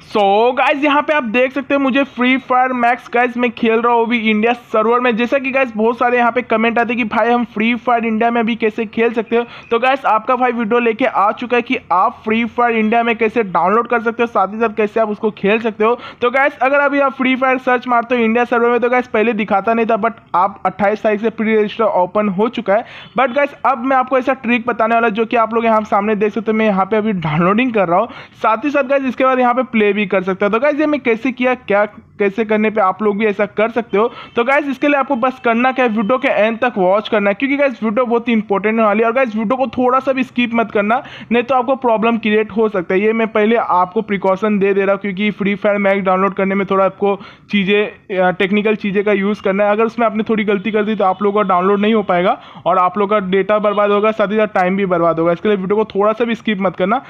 सो so, guys यहाँ पे आप देख सकते हैं मुझे फ्री फायर मैक्स गाइज मैं खेल रहा हूँ अभी इंडिया सर्वर में जैसा कि गाइज बहुत सारे यहाँ पे कमेंट आते हैं कि भाई हम फ्री फायर इंडिया में भी कैसे खेल सकते हो तो गाइज आपका भाई वीडियो लेके आ चुका है कि आप फ्री फायर इंडिया में कैसे डाउनलोड कर सकते हो साथ ही साथ कैसे आप उसको खेल सकते हो तो गाइज अगर अभी आप फ्री फायर सर्च मारते हो इंडिया सर्वर में तो गाइज पहले दिखाता नहीं था बट आप अट्ठाईस तारीख से प्री रजिस्टर ओपन हो चुका है बट गाइज अब मैं आपको ऐसा ट्रिक बताने वाला जो कि आप लोग यहाँ सामने देख सकते हो मैं यहाँ पे अभी डाउनलोडिंग कर रहा हूँ साथ ही साथ गाइज इसके बाद यहाँ पे प्ले भी कर सकता है तो गाइज ये मैं कैसे किया क्या कैसे करने पे आप लोग भी ऐसा कर सकते हो तो गाइज इसके लिए आपको बस करना क्या है वीडियो के एंड तक वॉच करना है क्योंकि गाइज वीडियो बहुत इंपॉर्टेंट होने वाली है और गाइज वीडियो को थोड़ा सा भी स्किप मत करना नहीं तो आपको प्रॉब्लम क्रिएट हो सकता है ये मैं पहले आपको प्रिकॉशन दे दे रहा हूँ क्योंकि फ्री फायर मैच डाउनलोड करने में थोड़ा आपको चीज़ें टेक्निकल चीज़ें का यूज़ करना है अगर उसमें आपने थोड़ी गलती कर दी तो आप लोग का डाउनलोड नहीं हो पाएगा और आप लोग का डेटा बर्बाद होगा साथ ही साथ टाइम भी बर्बाद होगा इसके लिए वीडियो को थोड़ा सा भी स्किप मत करना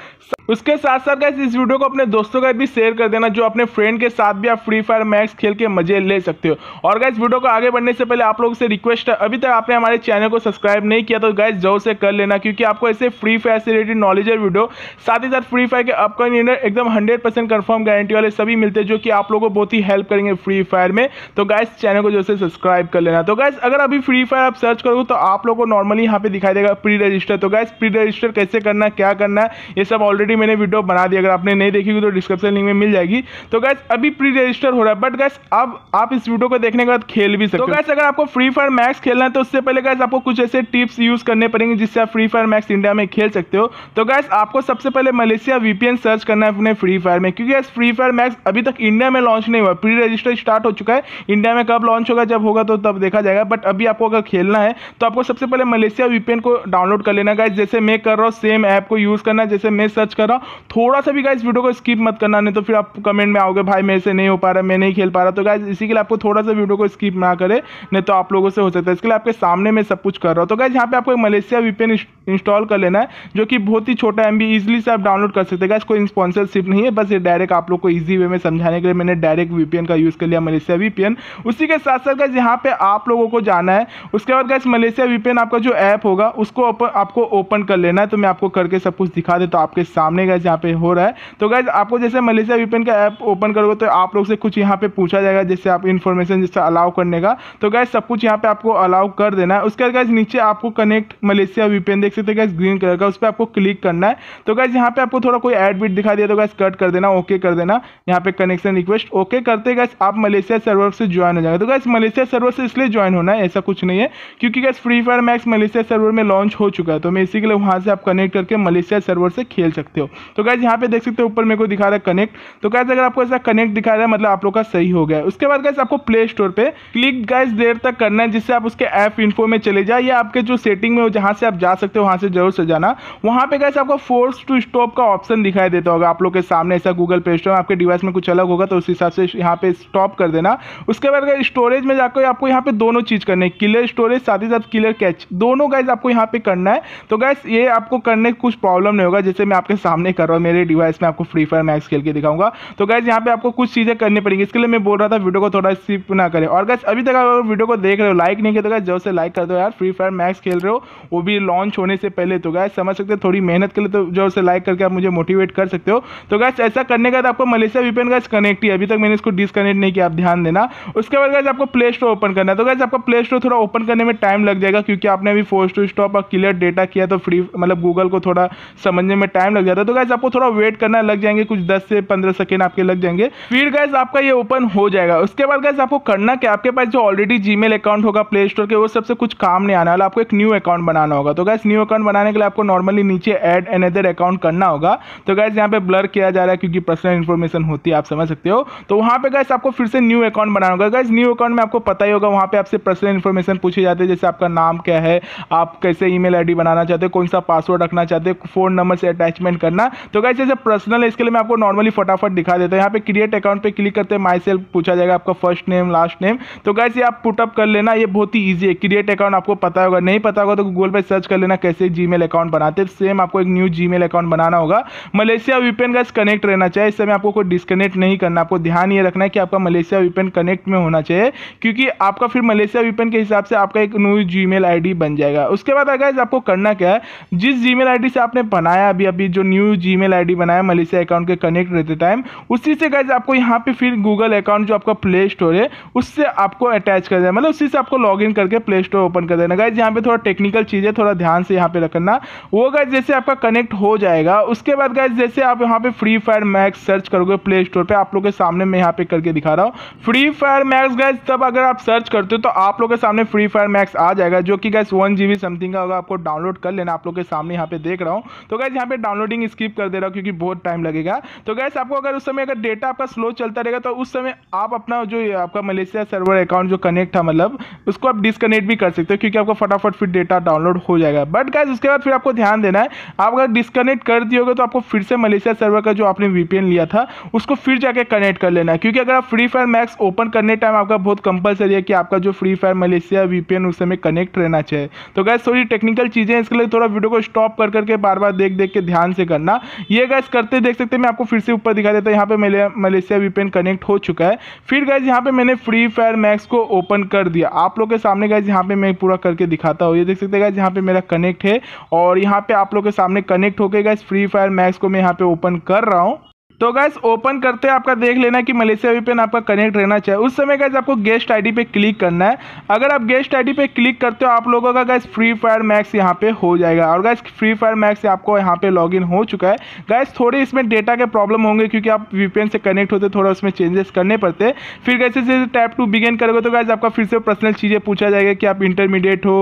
उसके साथ साथ इस वीडियो को अपने दोस्तों का भी शेयर कर देना जो अपने फ्रेंड के साथ भी आप फ्री फायर बार मैक्स खेल के मजे ले सकते हो और गैस वीडियो को आगे बढ़ने से पहले आप लोगों से रिक्वेस्ट है अभी तक आपने हमारे चैनल को सब्सक्राइब नहीं किया तो गैस जरूर से कर लेना क्योंकि आपको ऐसे फ्री फायर से रिलेटेड नॉलेज वीडियो साथ ही साथ फ्री फायर के अपकमिंग इंडर एकदम हंड्रेड परसेंट कन्फर्म गारंटी वाले सभी मिलते जो कि आप लोगों को बहुत ही हेल्प करेंगे फ्री फायर में तो गैस चैनल को जो से सब्सक्राइब कर लेना तो गैस अगर अभी फ्री फायर आप सर्च करोगे तो आप लोगों को नॉर्मली यहाँ पे दिखाई देगा प्री रजिस्टर तो गैस प्री रजिस्टर कैसे करना क्या करना ये सब ऑलरेडी मैंने वीडियो बना दिया अगर आपने नहीं देखी तो डिस्क्रिप्शन लिंक में मिल जाएगी तो गैस अभी प्री रजिस्टर हो रहा है बट गैस अब आप इस वीडियो को देखने के बाद खेल भी सकते तो हो तो गैस अगर आपको फ्री फायर मैक्स खेलना है तो उससे पहले गैस आपको कुछ ऐसे टिप्स यूज करने पड़ेंगे जिससे आप फ्री फायर मैक्स इंडिया में खेल सकते हो तो गैस आपको सबसे पहले मलेशिया वीपीएन सर्च करना है अपने फ्री फायर में क्योंकि फ्री फायर मैक्स अभी तक इंडिया में लॉन्च नहीं हुआ प्री रजिस्टर स्टार्ट हो चुका है इंडिया में कब लॉन्च होगा जब होगा तो तब देखा जाएगा बट अभी आपको अगर खेलना है तो आपको सबसे पहले मलेशिया वीपीएन को डाउनलोड कर लेना गैस जैसे मैं कर रहा हूँ सेम ऐप को यूज़ करना जैसे मैं सर्च कर रहा हूँ थोड़ा सा भी गैस वीडियो को स्किप मत करना नहीं तो फिर आप कमेंट में आओगे भाई मेरे से नहीं हो पा रहा है नहीं खेल पा रहा तो गाइज इसी के लिए आपको थोड़ा सा वीडियो को स्किप ना करें नहीं तो आप लोगों से हो सकता है इसके लिए आपके सामने में सब कुछ कर रहा हूँ तो गाइज यहाँ पे आपको एक मलेशिया वीपेन इंस्टॉल कर लेना है जो कि बहुत ही छोटा एम बी से आप डाउनलोड कर सकते हैं गाइज कोई स्पॉन्सरशिप नहीं है बस ये डायरेक्ट आप लोग को ईजी वे में समझाने के लिए मैंने डायरेक्ट वीपीएन का यूज़ कर लिया मलेशिया वीपीएन उसी के साथ साथ गाइज यहाँ पे आप लोगों को जाना है उसके बाद गाइज मलेशिया वीपीएन आपका जो ऐप होगा उसको आपको ओपन कर लेना है तो मैं आपको करके सब कुछ दिखा देता हूँ आपके सामने गाइज यहाँ पे हो रहा है तो गाइज आपको जैसे मलेशिया वीपीएन का ऐप ओपन करोगे तो आप लोग से कुछ यहाँ पे पूछा जाएगा जैसे आप इन्फॉर्मेशन जैसे अलाउ करने का तो गैस सब कुछ यहाँ पे आपको अलाउ कर देना है उसके बाद गैस नीचे आपको कनेक्ट मलेशिया वीपेन देख सकते गैस ग्रीन कलर का उस पर आपको क्लिक करना है तो गैस यहाँ पे आपको थोड़ा कोई एड बिट दिखा दिया तो गैस कट कर देना ओके कर देना यहाँ पे कनेक्शन रिक्वेस्ट ओके करते गैस आप मलेशिया सर्वर से ज्वाइन हो जाएगा तो गैस मलेशिया सर्वर से इसलिए ज्वाइन होना है ऐसा कुछ नहीं है क्योंकि guys free fire max Malaysia server में लॉन्च हो चुका है तो मैं इसी के लिए वहाँ से आप कनेक्ट करके मलेशिया सर्वर से खेल सकते हो तो गैस यहाँ पे देख सकते हो ऊपर मेरे को दिखा रहा है कनेक्ट तो गैस अगर आपको ऐसा कनेक्ट दिखा रहा है मतलब आप लोग आपका सही हो गया उसके बाद गैस आपको प्ले स्टोर पे क्लिक गैस देर तक करना है जिससे आप उसके ऐप इन्फो में चले जाए या आपके जो सेटिंग में जहाँ से आप जा सकते हो वहाँ से जरूर से जाना वहाँ पे गैस आपको फोर्स टू स्टॉप का ऑप्शन दिखाई देता होगा आप लोग के सामने ऐसा गूगल प्ले स्टोर आपके डिवाइस में कुछ अलग होगा तो उस हिसाब से यहाँ पे स्टॉप कर देना उसके बाद गैस स्टोरेज में जाकर आपको यहाँ पे दोनों चीज़ करने क्लियर स्टोरेज साथ ही साथ क्लियर कैच दोनों गैस आपको यहाँ पे करना है तो गैस ये आपको करने कुछ प्रॉब्लम नहीं होगा जैसे मैं आपके सामने कर रहा हूँ मेरे डिवाइस में आपको फ्री फायर मैक्स खेल के दिखाऊंगा तो गैस यहाँ पे आपको कुछ चीज़ें करनी पड़ेगी करेंगे इसके लिए मैं बोल रहा था वीडियो को थोड़ा स्किप ना करें और गैस अभी तक अगर वीडियो को देख रहे हो लाइक नहीं किया तो जब से लाइक कर दो यार फ्री फायर मैक्स खेल रहे हो वो भी लॉन्च होने से पहले तो गैस समझ सकते हो थोड़ी मेहनत के लिए तो जब से लाइक करके आप मुझे मोटिवेट कर सकते हो तो गैस ऐसा करने का आपको मलेशिया वीपेन गैस कनेक्ट ही अभी तक मैंने इसको डिसकनेक्ट नहीं किया आप ध्यान देना उसके बाद गैस आपको प्ले स्टोर ओपन करना है तो गैस आपका प्ले स्टोर थोड़ा ओपन करने में टाइम लग जाएगा क्योंकि आपने अभी फोर्स टू स्टॉप और क्लियर डेटा किया तो फ्री मतलब गूगल को थोड़ा समझने में टाइम लग जाता है तो गैस आपको थोड़ा वेट करना लग जाएंगे कुछ दस से पंद्रह सेकेंड आपके लग जाएंगे फिर गैस आपका ये ओपन हो जाएगा उसके बाद गैस आपको करना क्या आपके पास जो ऑलरेडी जी अकाउंट होगा प्ले स्टोर के वो सबसे कुछ काम नहीं आने वाला आपको एक न्यू अकाउंट बनाना होगा तो गैस न्यू अकाउंट बनाने के लिए आपको नॉर्मली नीचे ऐड एनदर अकाउंट करना होगा तो गैस यहाँ पे ब्लर किया जा रहा है क्योंकि पर्सनल इन्फॉर्मेशन होती है आप समझ सकते हो तो वहाँ पे गैस आपको फिर से न्यू अकाउंट बनाना होगा गैस न्यू अकाउंट में आपको पता ही होगा वहाँ पे आपसे पर्सनल इन्फॉर्मेशन पूछे जाते हैं जैसे आपका नाम क्या है आप कैसे ई मेल बनाना चाहते हो कौन सा पासवर्ड रखना चाहते हो फोन नंबर से अटैचमेंट करना तो गैस जैसे पर्सनल इसके लिए मैं आपको नॉर्मली फटाफट दिखा देता हूँ यहाँ पे क्रिएट अकाउंट पर क्लिक करते माई सेल्फ पूछा जाएगा आपका फर्स्ट नेम लास्ट नेम तो गाइस ये आप पुटअप कर लेना ये बहुत ही ईजी है क्रिएट अकाउंट आपको पता होगा नहीं पता होगा तो गूगल पर सर्च कर लेना कैसे जी अकाउंट बनाते सेम आपको एक न्यू जी अकाउंट बनाना होगा मलेशिया वीपेन गाइस कनेक्ट रहना चाहिए इस समय आपको कोई डिस्कनेक्ट नहीं करना आपको ध्यान ये रखना है कि आपका मलेशिया वीपेन कनेक्ट में होना चाहिए क्योंकि आपका फिर मलेशिया वीपेन के हिसाब से आपका एक न्यू जी मेल बन जाएगा उसके बाद अगर आपको करना क्या है जिस जी मेल से आपने बनाया अभी अभी जो न्यू जी मेल बनाया मलेशिया अकाउंट के कनेक्ट रहते टाइम उसी से गाइज आपको यहाँ पे फिर गूगल अकाउंट जो आपका प्ले स्टोर है उससे आपको अटैच कर देना मतलब उसी से आपको लॉग इन करके प्ले स्टोर ओपन कर देना गाइज यहाँ पे थोड़ा टेक्निकल चीज़ है थोड़ा ध्यान से यहाँ पे रखना वो गाइज जैसे आपका कनेक्ट हो जाएगा उसके बाद गाइज जैसे आप यहाँ पे फ्री फायर मैक्स सर्च करोगे प्ले स्टोर पर आप लोग के सामने मैं यहाँ पे करके दिखा रहा हूँ फ्री फायर मैक्स गाइज तब अगर आप सर्च करते हो तो आप लोग के सामने फ्री फायर मैक्स आ जाएगा जो कि गाइज वन जी समथिंग का होगा आपको डाउनलोड कर लेना आप लोग के सामने यहाँ पे देख रहा हूँ तो गैस यहाँ पे डाउनलोडिंग स्किप कर दे रहा हूँ क्योंकि बहुत टाइम लगेगा तो गैस आपको अगर उस समय अगर डेटा आपका स्लो चलता रहेगा तो उस समय आप अपना जो आपका मलेशिया सर्वर अकाउंट जो कनेक्ट था मतलब उसको आप डिसकनेक्ट भी कर सकते हो क्योंकि आपको फटाफट फिर डेटा डाउनलोड हो जाएगा बट गाइज उसके बाद फिर आपको ध्यान देना है आप अगर डिसकनेक्ट कर दियोगे तो आपको फिर से मलेशिया सर्वर का जो आपने वीपीएन लिया था उसको फिर जाके कनेक्ट कर लेना है क्योंकि अगर आप फ्री फायर मैक्स ओपन करने टाइम आपका बहुत कंपलसरी है कि आपका जो फ्री फायर मलेशिया वीपीएन उस समय कनेक्ट रहना चाहिए तो गैस थोड़ी टेक्निकल चीज़ें इसके लिए थोड़ा वीडियो को स्टॉप कर करके बार बार देख देख के ध्यान से करना ये गैस करते देख सकते मैं आपको फिर से ऊपर दिखा देता हूँ यहाँ पे मलेशिया वीपीएन कनेक्ट हो चुका है फिर गैज यहाँ पे मैंने फ्री फायर मैक्स को ओपन कर दिया आप लोग के सामने गैज यहाँ पे मैं पूरा करके दिखाता हूँ ये देख सकते गैज यहाँ पे मेरा कनेक्ट है और यहाँ पे आप लोग के सामने कनेक्ट होकर गैस फ्री फायर मैक्स को मैं यहाँ पे ओपन कर रहा हूँ तो गैस ओपन करते हैं आपका देख लेना कि मलेशिया वीपीएन आपका कनेक्ट रहना चाहिए उस समय गैस आपको गेस्ट आईडी पे क्लिक करना है अगर आप गेस्ट आईडी पे क्लिक करते हो आप लोगों का गैस फ्री फायर मैक्स यहाँ पे हो जाएगा और गैस फ्री फायर मैक्स आपको यहाँ पे लॉगिन हो चुका है गैस थोड़ी इसमें डेटा के प्रॉब्लम होंगे क्योंकि आप वीपीएन से कनेक्ट होते थोड़ा उसमें चेंजेस करने पड़ते फिर कैसे जैसे टैप टू बिगेन करोगे तो गैस आपका फिर से पर्सनल चीज़ें पूछा जाएगा कि आप इंटरमीडिएट हो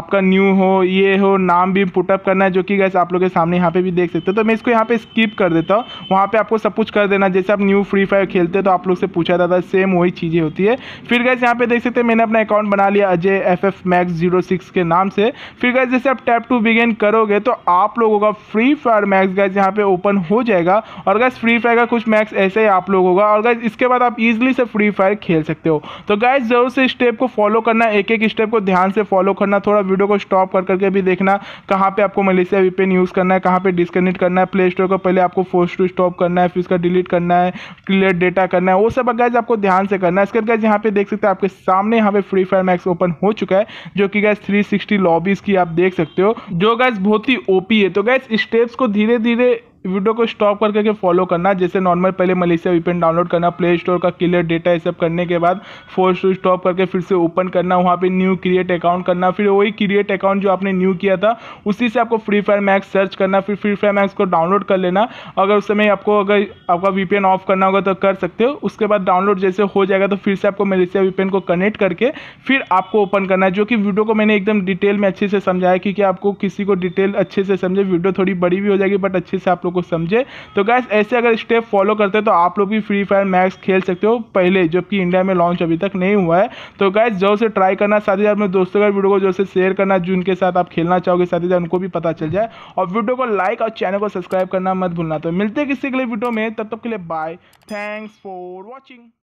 आपका न्यू हो ये हो नाम भी पुटअप करना है जो कि गैस आप लोग के सामने यहाँ पे भी देख सकते हो तो मैं इसको यहाँ पे स्किप कर देता हूँ वहाँ पर आपको सब कुछ कर देना जैसे आप न्यू फ्री फायर खेलते तो आप लोग से पूछा जाता है सेम वही चीज़ें होती है फिर गैस यहाँ पे देख सकते हैं मैंने अपना अकाउंट बना लिया Ajay F F max zero six के नाम से फिर गैस जैसे आप टैप टू बिगेन करोगे तो आप लोगों का फ्री फायर मैक्स गैस यहाँ पे ओपन हो जाएगा और गैस फ्री फायर का कुछ मैक्स ऐसे ही आप लोग होगा और गैस इसके बाद आप इजिली से फ्री फायर खेल सकते हो तो गैस जरूर से स्टेप को फॉलो करना एक एक स्टेप को ध्यान से फॉलो करना थोड़ा वीडियो को स्टॉप कर करके भी देखना कहाँ पे आपको मलेशिया वीपेन यूज़ करना है कहाँ पे डिसकनेक्ट करना है प्ले स्टोर को पहले आपको फोर्स टू स्टॉप करना है फिर उसका डिलीट करना है क्लियर डेटा करना है वो सब गैस आपको ध्यान से करना है इसके गैस यहाँ पे देख सकते हैं आपके सामने यहाँ पे फ्री फायर मैक्स ओपन हो चुका है जो कि गैस 360 लॉबीज की आप देख सकते हो जो गैस बहुत ही ओपी है तो गैस स्टेप्स को धीरे धीरे वीडियो को स्टॉप करके करके फॉलो करना जैसे नॉर्मल पहले मलेशिया वीपेन डाउनलोड करना प्ले स्टोर का क्लियर डेटा ये सब करने के बाद फोर्स टू स्टॉप करके फिर से ओपन करना वहाँ पे न्यू क्रिएट अकाउंट करना फिर वही क्रिएट अकाउंट जो आपने न्यू किया था उसी से आपको फ्री फायर मैक्स सर्च करना फिर फ्री फायर मैक्स को डाउनलोड कर लेना अगर उस समय आपको अगर आपका वीपीएन ऑफ करना होगा तो कर सकते हो उसके बाद डाउनलोड जैसे हो जाएगा तो फिर से आपको मलेशिया वीपेन को कनेक्ट करके फिर आपको ओपन करना है जो कि वीडियो को मैंने एकदम डिटेल में अच्छे से समझाया क्योंकि आपको किसी को डिटेल अच्छे से समझे वीडियो थोड़ी बड़ी भी हो जाएगी बट अच्छे से आप लोग को समझे तो गैस ऐसे अगर स्टेप फॉलो करते हैं तो आप लोग भी फ्री फायर मैक्स खेल सकते हो पहले जबकि इंडिया में लॉन्च अभी तक नहीं हुआ है तो गैस जो से ट्राई करना साथ ही साथ अपने दोस्तों का वीडियो को जो से शेयर करना जिनके साथ आप खेलना चाहोगे साथ ही साथ उनको भी पता चल जाए और वीडियो को लाइक और चैनल को सब्सक्राइब करना मत भूलना तो मिलते किसी के लिए वीडियो में तब तक के लिए बाय थैंक्स फॉर वॉचिंग